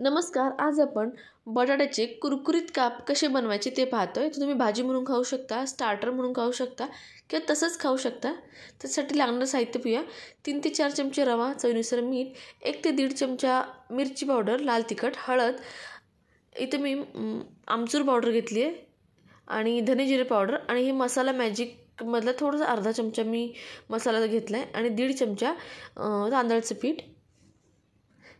नमस्कार आज आपण बटाट्याचे कुरकुरीत काप कसे बनवायचे ते पाहतो आहे तुम्ही भाजी म्हणून खाऊ शकता स्टार्टर म्हणून खाऊ शकता किंवा तसंच खाऊ शकता त्यासाठी लागणारं साहित्य पिऊया तीन ते चार चमचे रवा चवीनुसार मीठ एक ते दीड चमचा मिरची पावडर लाल तिखट हळद इथे मी आमचूर पावडर घेतली आहे आणि धनेजिरे पावडर आणि हे मसाला मॅजिक मधला थोडासा अर्धा चमचा मी मसाला घेतला आहे आणि दीड चमचा तांदळाचं पीठ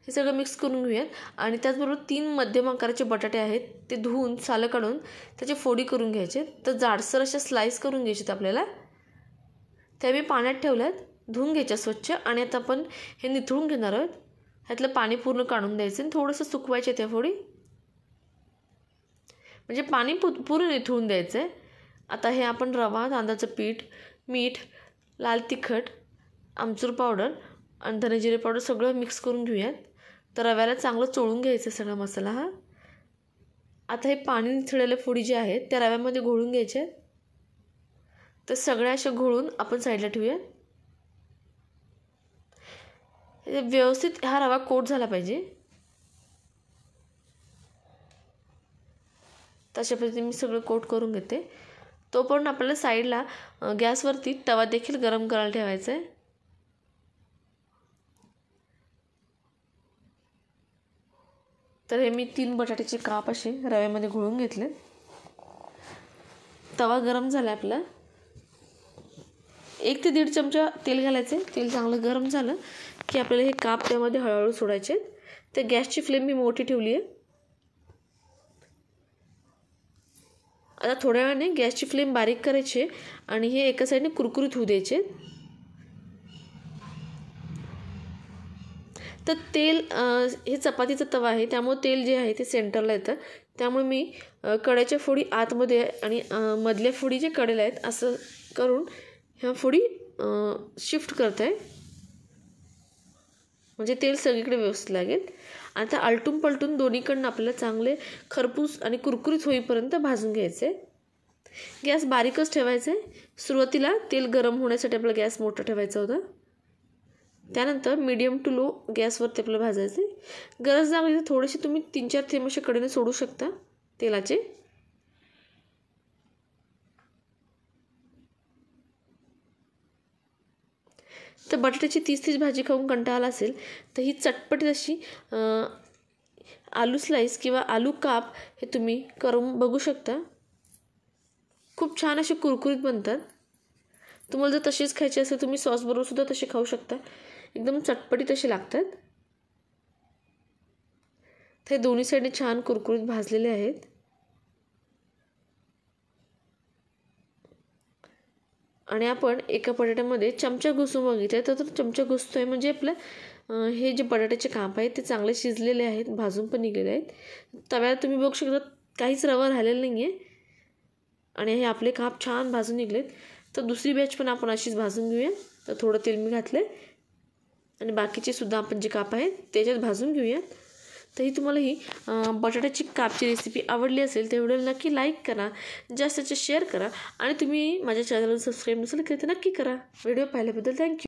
हे सगळं मिक्स करून घेऊयात आणि त्याचबरोबर तीन मध्यम आकाराचे बटाटे आहेत ते धुवून सालं काढून त्याचे फोडी करून घ्यायचे तर जाडसर अशा स्लाईस करून घ्यायचे आपल्याला त्या मी पाण्यात ठेवल्यात धुवून घ्यायच्या स्वच्छ आणि आता आपण हे निथळून घेणार आहोत ह्यातलं पाणी पूर्ण काढून द्यायचं आणि थोडंसं सुकवायचे त्या फोडी म्हणजे पाणी पु पूर्ण निथळून द्यायचं आहे आता हे आपण रवा तांदळाचं पीठ मीठ लाल तिखट आमचूर पावडर आणि धनेजिरे पावडर सगळं मिक्स करून घेऊयात तर रव्याला चांगलं चोळून घ्यायचं सगळा मसाला हा आता हे पाणी निथळलेले फोडी जे आहेत त्या रव्यामध्ये घोळून घ्यायचे तर सगळ्या अशा घोळून आपण साईडला ठेवूया व्यवस्थित हा रवा कोट झाला पाहिजे तशा पद्धतीने मी सगळं कोट करून घेते तो पण आपल्याला साईडला गॅसवरती तवा देखील गरम करायला ठेवायचा आहे तर हे मी तीन बटाट्याचे काप असे रव्यामध्ये घोळून घेतले तवा गरम झाला आपला एक ते दीड चमचा तेल घालायचे तेल चांगलं गरम झालं की आपल्याला हे काप त्यामध्ये हळूहळू सोडायचे तर गॅसची फ्लेम मी मोठी ठेवली आहे आता थोड्या वेळाने गॅसची फ्लेम बारीक करायची आणि हे एका साईडने कुरकुरीत होऊ द्यायचे तर तेल हे चपातीचा तवा आहे त्यामुळे तेल जे आहे ते सेंटरला येतं त्यामुळे मी कड्याच्या फोडी आतमध्ये आणि मधल्या फोडी जे कडेला आहेत असं करून ह्या फोडी शिफ्ट करत आहे म्हणजे तेल सगळीकडे व्यवस्थित लागेल आता आलटून पलटून दोन्हीकडनं आपल्याला चांगले खरपूस आणि कुरकुरीत होईपर्यंत भाजून घ्यायचं आहे गॅस बारीकच ठेवायचं आहे सुरुवातीला तेल गरम होण्यासाठी आपला गॅस मोठा ठेवायचा होता त्यानंतर मीडियम टू लो गॅसवरती आपलं भाजायचं गरज लागली तर थोडेसे तुम्ही तीन चार थेंब अशा कडेने सोडू शकता तेलाचे तर बटाट्याची तीस तीस भाजी खाऊन कंटाळा असेल तर ही चटपटी अशी आलू स्लाईस किंवा आलू काप हे तुम्ही करून बघू शकता खूप छान असे कुरकुरीत बनतात तुम्हाला जर तसेच खायचे असेल तुम्ही सुद्धा तसे खाऊ शकता एकदम चटपटीत असे लागतात ते दोन्ही साईडने छान कुरकुरीत भाजलेले आहेत आणि आपण एका बटाट्यामध्ये चमचा घुसून बघितलं तर तो चमचा घुसतो आहे म्हणजे आपलं हे जे बटाट्याचे काप आहेत ते चांगले शिजलेले आहेत भाजून पण निघलेले आहेत तव्याला तुम्ही बघू शकता काहीच रवा राहिलेला नाही आहे आणि हे आपले काप छान भाजून निघलेत तर दुसरी बॅच पण आपण अशीच भाजून घेऊया तर थोडं तेल मी घातलं आहे आणि बाकीचे सुद्धा आपण जे काप आहेत त्याच्यात भाजून घेऊयात तरी तुम्हाला ही बटाट्याची कापची रेसिपी आवडली असेल तर व्हिडिओला नक्की लाईक करा जास्त शेअर करा आणि तुम्ही माझ्या चॅनलला सबस्क्राईब नसेल तर नक्की करा व्हिडिओ पाहिल्याबद्दल थँक्यू